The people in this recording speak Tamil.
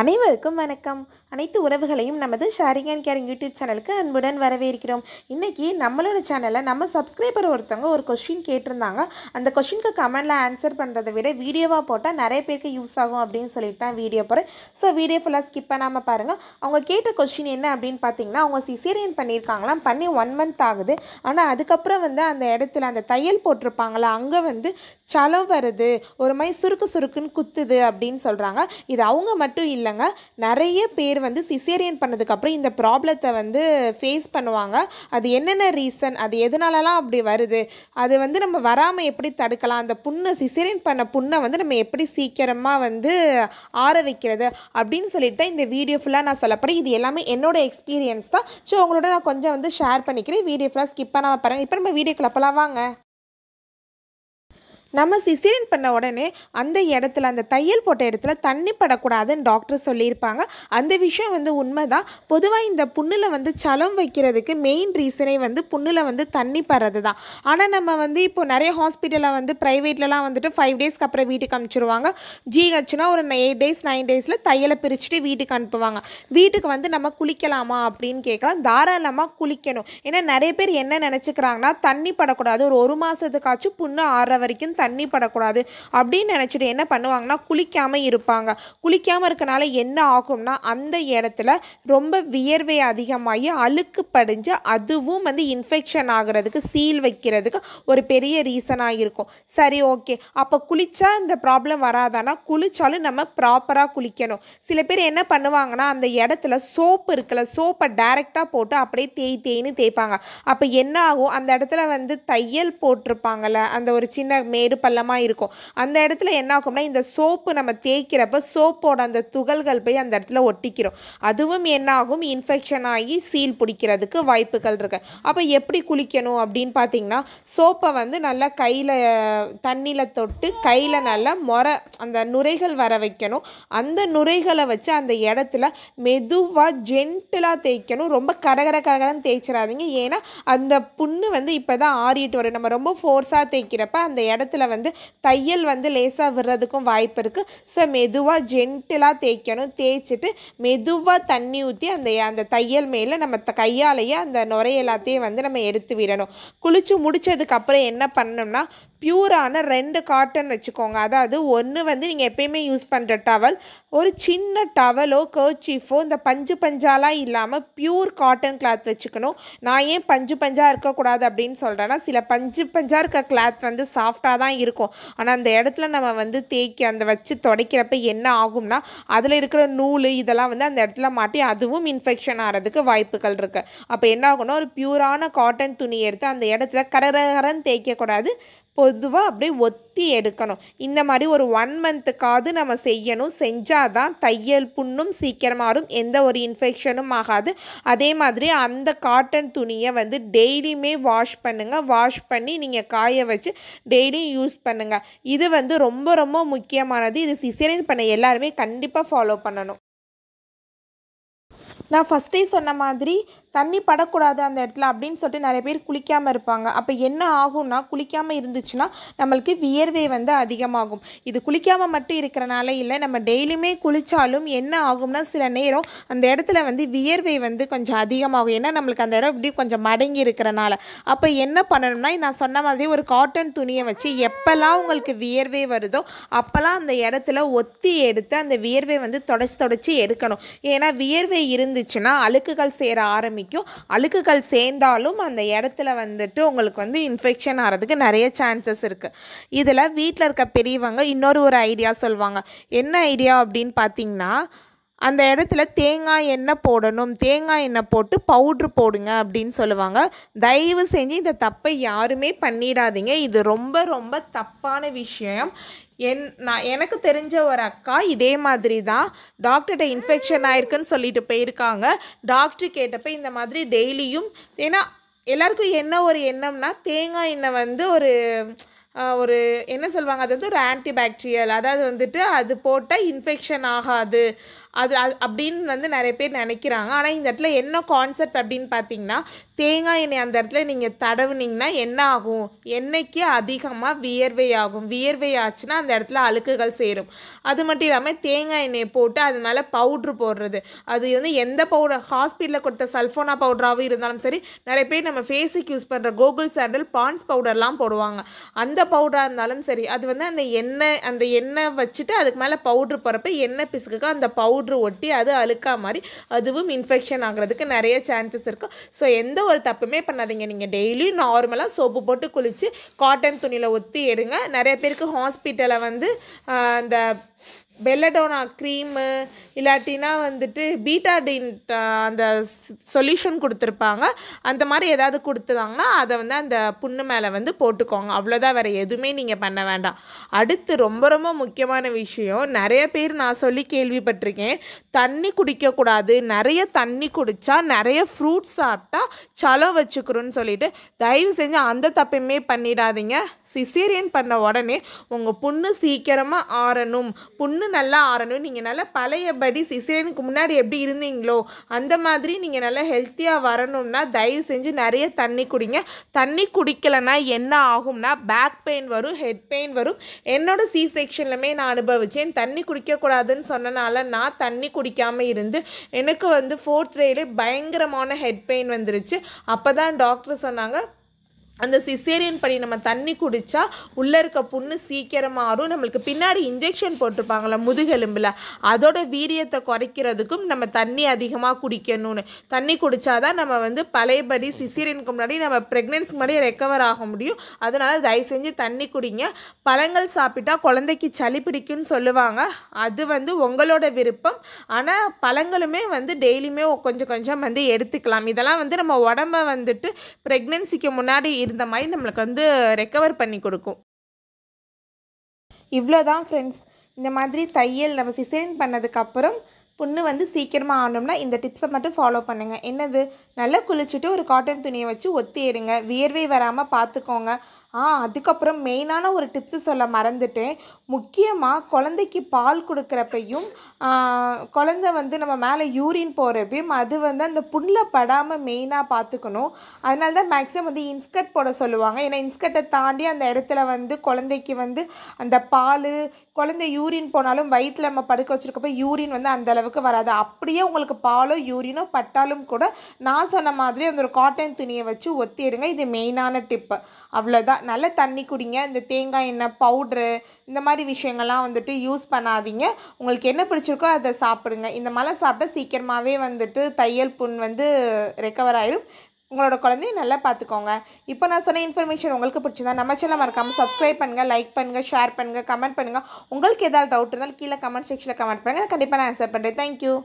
அனைவருக்கும் வணக்கம் அனைத்து உறவுகளையும் நமது ஷாரிங் அண்ட் கேரிங் யூடியூப் சேனலுக்கு அன்புடன் வரவேற்கிறோம் இன்றைக்கி நம்மளோட சேனலில் நம்ம சப்ஸ்கிரைபர் ஒருத்தவங்க ஒரு கொஷின் கேட்டிருந்தாங்க அந்த கொஷினுக்கு கமெண்டில் ஆன்சர் பண்ணுறதை விட வீடியோவாக போட்டால் நிறைய பேருக்கு யூஸ் ஆகும் அப்படின்னு சொல்லிட்டு தான் வீடியோ போகிறேன் ஸோ வீடியோ ஃபுல்லாக ஸ்கிப் பண்ணாமல் பாருங்கள் அவங்க கேட்ட கொஷின் என்ன அப்படின்னு பார்த்தீங்கன்னா அவங்க சிசேரியன் பண்ணியிருக்காங்களாம் பண்ணி ஒன் மந்த் ஆகுது ஆனால் அதுக்கப்புறம் வந்து அந்த இடத்துல அந்த தையல் போட்டிருப்பாங்களா அங்கே வந்து சளம் வருது ஒரு மாதிரி சுருக்கு சுருக்குன்னு குத்துது அப்படின்னு சொல்கிறாங்க இது அவங்க மட்டும் இல்லை இல்லைங்க நிறைய பேர் வந்து சிசேரியன் பண்ணதுக்கப்புறம் இந்த ப்ராப்ளத்தை வந்து ஃபேஸ் பண்ணுவாங்க அது என்னென்ன ரீசன் அது எதனாலலாம் அப்படி வருது அது வந்து நம்ம வராமல் எப்படி தடுக்கலாம் அந்த புண்ணு சிசேரியன் பண்ண புண்ணை வந்து நம்ம எப்படி சீக்கிரமாக வந்து ஆற வைக்கிறது அப்படின்னு சொல்லிட்டு தான் இந்த வீடியோ ஃபுல்லாக நான் சொல்லப்படுறேன் இது எல்லாமே என்னோடய எக்ஸ்பீரியன்ஸ் தான் ஸோ உங்களோட நான் கொஞ்சம் வந்து ஷேர் பண்ணிக்கிறேன் வீடியோ ஃபுல்லாக ஸ்கிப் பண்ணாமல் பாருங்கள் இப்போ நம்ம வீடியோக்குள்ளே போகலாம் வாங்க நம்ம சிசிரின் பண்ண உடனே அந்த இடத்துல அந்த தையல் போட்ட இடத்துல தண்ணி படக்கூடாதுன்னு டாக்டர் சொல்லியிருப்பாங்க அந்த விஷயம் வந்து உண்மைதான் பொதுவாக இந்த புண்ணில் வந்து சலம் வைக்கிறதுக்கு மெயின் ரீசனே வந்து புண்ணில் வந்து தண்ணி படுறது தான் ஆனால் நம்ம வந்து இப்போ நிறைய ஹாஸ்பிட்டலில் வந்து ப்ரைவேட்லலாம் வந்துட்டு ஃபைவ் டேஸ்க்கு அப்புறம் வீட்டுக்கு அனுப்பிச்சிருவாங்க ஜிஹெச்னா ஒரு எயிட் டேஸ் நைன் டேஸில் தையலை பிரிச்சுட்டு வீட்டுக்கு அனுப்புவாங்க வீட்டுக்கு வந்து நம்ம குளிக்கலாமா அப்படின்னு கேட்கலாம் தாராளமாக குளிக்கணும் ஏன்னா நிறைய பேர் என்ன நினச்சிக்கிறாங்கன்னா தண்ணி படக்கூடாது ஒரு ஒரு மாதத்துக்காச்சும் புண்ணு ஆடுற வரைக்கும் தண்ணி படக்கூடாது அப்படின்னு நினச்சிட்டு என்ன பண்ணுவாங்கன்னா குளிக்காமல் இருப்பாங்க குளிக்காமல் இருக்கனால என்ன ஆகும்னா அந்த இடத்துல ரொம்ப வியர்வை அதிகமாகி அழுக்கு படிஞ்சு அதுவும் வந்து இன்ஃபெக்ஷன் ஆகிறதுக்கு சீல் வைக்கிறதுக்கு ஒரு பெரிய ரீசனாக இருக்கும் சரி ஓகே அப்போ குளித்தா இந்த ப்ராப்ளம் வராதானா குளித்தாலும் நம்ம ப்ராப்பராக குளிக்கணும் சில பேர் என்ன பண்ணுவாங்கன்னா அந்த இடத்துல சோப்பு இருக்குல்ல சோப்பை டைரெக்டாக போட்டு அப்படியே தேய் தேய்னு தேய்ப்பாங்க அப்போ என்ன ஆகும் அந்த இடத்துல வந்து தையல் போட்டிருப்பாங்கள்ல அந்த ஒரு சின்ன மே மேடு பள்ளமாக இருக்கும் அந்த இடத்துல என்ன ஆகும்னா இந்த சோப்பு நம்ம தேய்க்கிறப்ப சோப்போட அந்த துகள்கள் போய் அந்த இடத்துல ஒட்டிக்கிறோம் அதுவும் என்ன ஆகும் இன்ஃபெக்ஷன் ஆகி சீல் பிடிக்கிறதுக்கு வாய்ப்புகள் இருக்குது அப்போ எப்படி குளிக்கணும் அப்படின்னு பார்த்தீங்கன்னா சோப்பை வந்து நல்லா கையில் தண்ணியில் தொட்டு கையில் நல்லா முறை அந்த நுரைகள் வர வைக்கணும் அந்த நுரைகளை வச்சு அந்த இடத்துல மெதுவாக ஜென்டிலாக தேய்க்கணும் ரொம்ப கரகர கரகரன்னு தேய்ச்சிடாதீங்க ஏன்னா அந்த புண்ணு வந்து இப்போ தான் ஆறிட்டு வரும் நம்ம ரொம்ப ஃபோர்ஸாக தேய்க்கிறப்ப அந்த இடத்துல ப்ளவுஸில் வந்து தையல் வந்து லேசாக விடுறதுக்கும் வாய்ப்பு இருக்குது ஸோ மெதுவாக ஜென்டிலாக தேய்க்கணும் தேய்ச்சிட்டு மெதுவாக தண்ணி ஊற்றி அந்த அந்த தையல் மேலே நம்ம கையாலேயே அந்த நுரை எல்லாத்தையும் வந்து நம்ம எடுத்து விடணும் குளித்து முடித்ததுக்கப்புறம் என்ன பண்ணணும்னா பியூரான ரெண்டு காட்டன் வச்சுக்கோங்க அதாவது ஒன்று வந்து நீங்கள் எப்பயுமே யூஸ் பண்ணுற டவல் ஒரு சின்ன டவலோ கர்ச்சீஃபோ இந்த பஞ்சு பஞ்சாலாம் இல்லாமல் பியூர் காட்டன் கிளாத் வச்சுக்கணும் நான் ஏன் பஞ்சு பஞ்சாக இருக்கக்கூடாது அப்படின்னு சொல்கிறேன்னா சில பஞ்சு பஞ்சாக இருக்க கிளாத் வந்து சாஃப்டாக தான் தான் இருக்கும் ஆனால் அந்த இடத்துல நம்ம வந்து தேய்க்க அந்த வச்சு துடைக்கிறப்ப என்ன ஆகும்னா அதில் இருக்கிற நூல் இதெல்லாம் வந்து அந்த இடத்துல மாட்டி அதுவும் இன்ஃபெக்ஷன் ஆகிறதுக்கு வாய்ப்புகள் இருக்குது அப்போ என்ன ஆகும்னா ஒரு பியூரான காட்டன் துணி எடுத்து அந்த இடத்துல கரகரன்னு தேய்க்கக்கூடாது பொதுவாக அப்படியே ஒத்தி எடுக்கணும் இந்த மாதிரி ஒரு ஒன் மந்த்துக்காவது நம்ம செய்யணும் செஞ்சால் தான் தையல் புண்ணும் சீக்கிரமாக வரும் எந்த ஒரு இன்ஃபெக்ஷனும் ஆகாது அதே மாதிரி அந்த காட்டன் துணியை வந்து டெய்லியுமே வாஷ் பண்ணுங்கள் வாஷ் பண்ணி நீங்கள் காய வச்சு டெய்லியும் யூஸ் பண்ணுங்கள் இது வந்து ரொம்ப ரொம்ப முக்கியமானது இது சிசரின் பண்ண எல்லாருமே கண்டிப்பாக ஃபாலோ பண்ணணும் நான் ஃபஸ்ட்டே சொன்ன மாதிரி தண்ணி படக்கூடாது அந்த இடத்துல அப்படின்னு சொல்லிட்டு நிறைய பேர் குளிக்காமல் இருப்பாங்க அப்போ என்ன ஆகும்னா குளிக்காமல் இருந்துச்சுன்னா நம்மளுக்கு வியர்வை வந்து அதிகமாகும் இது குளிக்காமல் மட்டும் இருக்கிறனால இல்லை நம்ம டெய்லியுமே குளித்தாலும் என்ன ஆகும்னா சில நேரம் அந்த இடத்துல வந்து வியர்வை வந்து கொஞ்சம் அதிகமாகும் ஏன்னா நம்மளுக்கு அந்த இடம் இப்படி கொஞ்சம் மடங்கி இருக்கிறனால அப்போ என்ன பண்ணணும்னா நான் சொன்ன மாதிரி ஒரு காட்டன் துணியை வச்சு எப்போல்லாம் உங்களுக்கு வியர்வை வருதோ அப்போல்லாம் அந்த இடத்துல ஒத்தி எடுத்து அந்த வியர்வை வந்து தொடச்சி தொடச்சி எடுக்கணும் ஏன்னா வியர்வை இருந்து இருந்துச்சுன்னா அழுக்குகள் சேர ஆரம்பிக்கும் அழுக்குகள் சேர்ந்தாலும் அந்த இடத்துல வந்துட்டு உங்களுக்கு வந்து இன்ஃபெக்ஷன் ஆகிறதுக்கு நிறைய சான்சஸ் இருக்குது இதில் வீட்டில் இருக்க பெரியவங்க இன்னொரு ஒரு ஐடியா சொல்லுவாங்க என்ன ஐடியா அப்படின்னு பார்த்தீங்கன்னா அந்த இடத்துல தேங்காய் எண்ணெய் போடணும் தேங்காய் எண்ணெய் போட்டு பவுட்ரு போடுங்க அப்படின்னு சொல்லுவாங்க தயவு செஞ்சு இந்த தப்பை யாருமே பண்ணிடாதீங்க இது ரொம்ப ரொம்ப தப்பான விஷயம் என் நான் எனக்கு தெரிஞ்ச ஒரு அக்கா இதே மாதிரி தான் டாக்டர்கிட்ட இன்ஃபெக்ஷன் ஆயிருக்குன்னு சொல்லிட்டு போயிருக்காங்க டாக்டர் கேட்டப்போ இந்த மாதிரி டெய்லியும் ஏன்னா எல்லாருக்கும் என்ன ஒரு எண்ணம்னா தேங்காய் எண்ணெய் வந்து ஒரு ஒரு என்ன சொல்லுவாங்க அது வந்து ஒரு ஆன்டிபாக்டீரியல் அதாவது வந்துட்டு அது போட்டால் இன்ஃபெக்ஷன் ஆகாது அது அது அப்படின்னு வந்து நிறைய பேர் நினைக்கிறாங்க ஆனால் இந்த இடத்துல என்ன கான்செப்ட் அப்படின்னு பார்த்தீங்கன்னா தேங்காய் எண்ணெய் அந்த இடத்துல நீங்கள் தடவுனிங்கன்னா என்ன ஆகும் எண்ணெய்க்கு அதிகமாக வியர்வை ஆகும் வியர்வை ஆச்சுன்னா அந்த இடத்துல அழுக்குகள் சேரும் அது மட்டும் இல்லாமல் தேங்காய் எண்ணெயை போட்டு அது மேலே பவுட்ரு போடுறது அது வந்து எந்த பவுடர் ஹாஸ்பிட்டலில் கொடுத்த சல்ஃபோனா பவுடராகவும் இருந்தாலும் சரி நிறைய பேர் நம்ம ஃபேஸுக்கு யூஸ் பண்ணுற கோகுல் சாண்டல் பான்ஸ் பவுடர்லாம் போடுவாங்க அந்த பவுடராக இருந்தாலும் சரி அது வந்து அந்த எண்ணெய் அந்த எண்ணெய் வச்சுட்டு அதுக்கு மேலே பவுட்ரு போகிறப்ப எண்ணெய் பிசுக்கு அந்த பவுட்ரு மூன்று ஒட்டி அது அழுக்கா மாதிரி அதுவும் இன்ஃபெக்ஷன் ஆகிறதுக்கு நிறைய சான்சஸ் இருக்கும் ஸோ எந்த ஒரு தப்புமே பண்ணாதீங்க நீங்கள் டெய்லியும் நார்மலாக சோப்பு போட்டு குளித்து காட்டன் துணியில் ஒத்தி எடுங்க நிறைய பேருக்கு ஹாஸ்பிட்டலை வந்து அந்த பெல்லடோனா க்ரீமு இல்லாட்டினா வந்துட்டு பீட்டாடின் அந்த சொல்யூஷன் கொடுத்துருப்பாங்க அந்த மாதிரி ஏதாவது கொடுத்துருந்தாங்கன்னா அதை வந்து அந்த புண்ணு மேலே வந்து போட்டுக்கோங்க அவ்வளோதான் வேறு எதுவுமே நீங்கள் பண்ண வேண்டாம் அடுத்து ரொம்ப ரொம்ப முக்கியமான விஷயம் நிறைய பேர் நான் சொல்லி கேள்விப்பட்டிருக்கேன் தண்ணி குடிக்கக்கூடாது நிறைய தண்ணி குடித்தா நிறைய ஃப்ரூட்ஸ் சாப்பிட்டா சலோ வச்சுக்கிறோன்னு சொல்லிட்டு தயவு செஞ்சு அந்த தப்பையுமே பண்ணிடாதீங்க சிசேரியன் பண்ண உடனே உங்கள் புண்ணு சீக்கிரமாக ஆறணும் புண்ணு இன்னும் நல்லா ஆறணும் நீங்கள் நல்லா பழையபடி சிசேரியனுக்கு முன்னாடி எப்படி இருந்தீங்களோ அந்த மாதிரி நீங்கள் நல்லா ஹெல்த்தியாக வரணும்னா தயவு செஞ்சு நிறைய தண்ணி குடிங்க தண்ணி குடிக்கலைன்னா என்ன ஆகும்னா பேக் பெயின் வரும் ஹெட் பெயின் வரும் என்னோடய சி செக்ஷன்லமே நான் அனுபவித்தேன் தண்ணி குடிக்கக்கூடாதுன்னு சொன்னனால நான் தண்ணி குடிக்காமல் இருந்து எனக்கு வந்து ஃபோர்த் டேலே பயங்கரமான ஹெட் பெயின் வந்துருச்சு அப்போ தான் டாக்டர் சொன்னாங்க அந்த சிசேரியன் படி நம்ம தண்ணி குடித்தா உள்ளே இருக்க புண்ணு சீக்கிரமாகும் நம்மளுக்கு பின்னாடி இன்ஜெக்ஷன் போட்டிருப்பாங்களே முதுகெலும்பில் அதோட வீரியத்தை குறைக்கிறதுக்கும் நம்ம தண்ணி அதிகமாக குடிக்கணும்னு தண்ணி குடித்தா தான் நம்ம வந்து பழையபடி சிசேரியனுக்கு முன்னாடி நம்ம ப்ரெக்னென்ஸ்க்கு முன்னாடி ரெக்கவர் ஆக முடியும் அதனால் தயவு செஞ்சு தண்ணி குடிங்க பழங்கள் சாப்பிட்டா குழந்தைக்கு சளி பிடிக்குன்னு சொல்லுவாங்க அது வந்து உங்களோட விருப்பம் ஆனால் பழங்களுமே வந்து டெய்லியுமே கொஞ்சம் கொஞ்சம் வந்து எடுத்துக்கலாம் இதெல்லாம் வந்து நம்ம உடம்ப வந்துட்டு ப்ரெக்னென்சிக்கு முன்னாடி இருந்த மாதிரி நம்மளுக்கு வந்து ரெக்கவர் பண்ணி கொடுக்கும் இவ்வளோதான் ஃப்ரெண்ட்ஸ் இந்த மாதிரி தையல் நம்ம சிசைன் பண்ணதுக்கப்புறம் புண்ணு வந்து சீக்கிரமாக ஆனோம்னா இந்த டிப்ஸை மட்டும் ஃபாலோ பண்ணுங்கள் என்னது நல்லா குளிச்சுட்டு ஒரு காட்டன் துணியை வச்சு ஒத்தி எடுங்க வியர்வை வராமல் பார்த்துக்கோங்க ஆ அதுக்கப்புறம் மெயினான ஒரு டிப்ஸு சொல்ல மறந்துட்டேன் முக்கியமாக குழந்தைக்கு பால் கொடுக்குறப்பையும் குழந்த வந்து நம்ம மேலே யூரின் போகிறப்பையும் அது வந்து அந்த புண்ணில் படாமல் மெயினாக பார்த்துக்கணும் அதனால தான் மேக்ஸிமம் வந்து இன்ஸ்கர்ட் போட சொல்லுவாங்க ஏன்னா இன்ஸ்கர்ட்டை தாண்டி அந்த இடத்துல வந்து குழந்தைக்கு வந்து அந்த பால் குழந்தை யூரின் போனாலும் வயிற்றில் நம்ம படுக்க வச்சுருக்கப்போ யூரின் வந்து அந்த அளவுக்கு வராது அப்படியே உங்களுக்கு பாலோ யூரினோ பட்டாலும் கூட நான் சொன்ன மாதிரி அந்த ஒரு காட்டன் துணியை வச்சு ஒத்திடுங்க இது மெயினான டிப்பு அவ்வளோதான் நல்ல தண்ணி குடிங்க இந்த தேங்காய் எண்ணெய் பவுட்ரு இந்த மாதிரி விஷயங்கள்லாம் வந்துட்டு யூஸ் பண்ணாதீங்க உங்களுக்கு என்ன பிடிச்சிருக்கோ அதை சாப்பிடுங்க இந்த மலை சாப்பிட்டா சீக்கிரமாகவே வந்துட்டு தையல் புண் வந்து ரெக்கவர் ஆயிடும் உங்களோட குழந்தைய நல்லா பார்த்துக்கோங்க இப்போ நான் சொன்ன இன்ஃபர்மேஷன் உங்களுக்கு பிடிச்சிருந்தா நம்ம சேனல் மறக்காமல் சப்ஸ்கிரைப் பண்ணுங்கள் லைக் பண்ணுங்கள் ஷேர் பண்ணுங்கள் கமெண்ட் பண்ணுங்கள் உங்களுக்கு ஏதாவது டவுட் இருந்தாலும் கீழே கமெண்ட் செக்ஷனில் கமெண்ட் பண்ணுங்கள் நான் கண்டிப்பாக நான் ஆன்சர் பண்ணுறேன் தேங்க்யூ